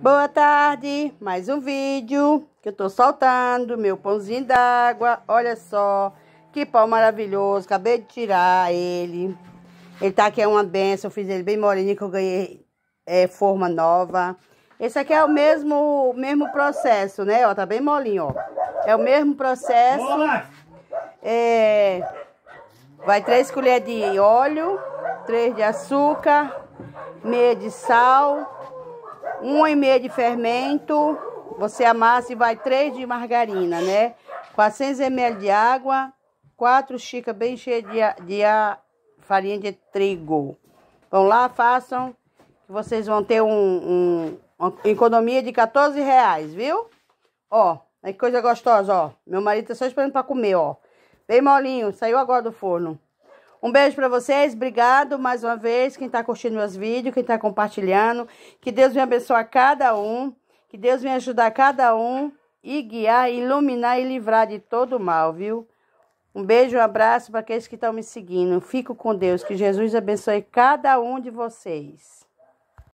Boa tarde, mais um vídeo que eu tô soltando, meu pãozinho d'água, olha só, que pão maravilhoso, acabei de tirar ele, ele tá aqui é uma benção, eu fiz ele bem molinho que eu ganhei é, forma nova, esse aqui é o mesmo, mesmo processo, né, ó, tá bem molinho, ó, é o mesmo processo, é, vai três colheres de óleo, três de açúcar, meia de sal, um e meio de fermento, você amassa e vai 3 de margarina, né? 400 ml de água, 4 xícaras bem cheias de, de farinha de trigo. Vão lá, façam, que vocês vão ter um, um, uma economia de 14 reais, viu? Ó, que é coisa gostosa, ó. Meu marido tá só esperando pra comer, ó. Bem molinho, saiu agora do forno. Um beijo para vocês, obrigado mais uma vez, quem está curtindo meus vídeos, quem está compartilhando. Que Deus me abençoe a cada um, que Deus me ajude a cada um e guiar, iluminar e livrar de todo mal, viu? Um beijo, um abraço para aqueles que estão me seguindo. Fico com Deus, que Jesus abençoe cada um de vocês.